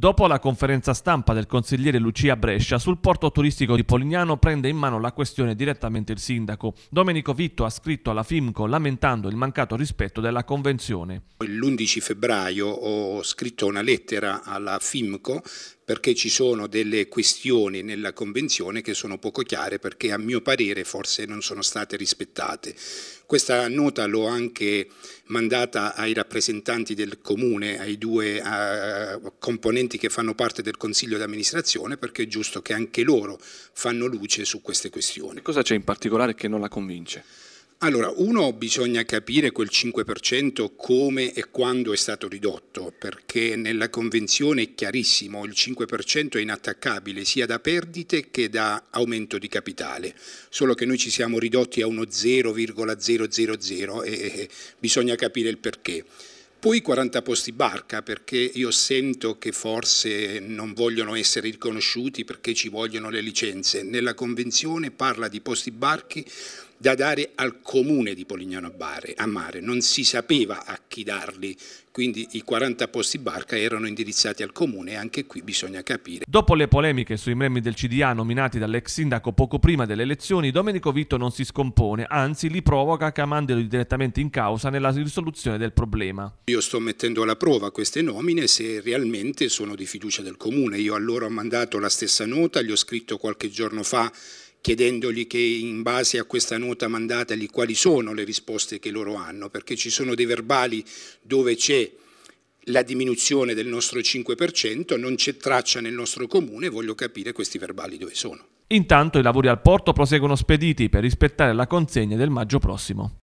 Dopo la conferenza stampa del consigliere Lucia Brescia, sul porto turistico di Polignano prende in mano la questione direttamente il sindaco. Domenico Vitto ha scritto alla FIMCO lamentando il mancato rispetto della convenzione. L'11 febbraio ho scritto una lettera alla FIMCO perché ci sono delle questioni nella Convenzione che sono poco chiare perché a mio parere forse non sono state rispettate. Questa nota l'ho anche mandata ai rappresentanti del Comune, ai due uh, componenti che fanno parte del Consiglio d'amministrazione, perché è giusto che anche loro fanno luce su queste questioni. E cosa c'è in particolare che non la convince? Allora, uno bisogna capire quel 5% come e quando è stato ridotto, perché nella convenzione è chiarissimo, il 5% è inattaccabile sia da perdite che da aumento di capitale, solo che noi ci siamo ridotti a uno 0,000 e bisogna capire il perché. Poi 40 posti barca perché io sento che forse non vogliono essere riconosciuti perché ci vogliono le licenze. Nella convenzione parla di posti barchi da dare al comune di Polignano a Mare, non si sapeva a chi darli, quindi i 40 posti barca erano indirizzati al comune e anche qui bisogna capire. Dopo le polemiche sui membri del CDA nominati dall'ex sindaco poco prima delle elezioni, Domenico Vitto non si scompone, anzi li provoca chiamandoli direttamente in causa nella risoluzione del problema. Io sto mettendo alla prova queste nomine se realmente sono di fiducia del comune, io a loro ho mandato la stessa nota, gli ho scritto qualche giorno fa chiedendogli che in base a questa nota mandatagli quali sono le risposte che loro hanno, perché ci sono dei verbali dove c'è la diminuzione del nostro 5%, non c'è traccia nel nostro comune, voglio capire questi verbali dove sono. Intanto i lavori al porto proseguono spediti per rispettare la consegna del maggio prossimo.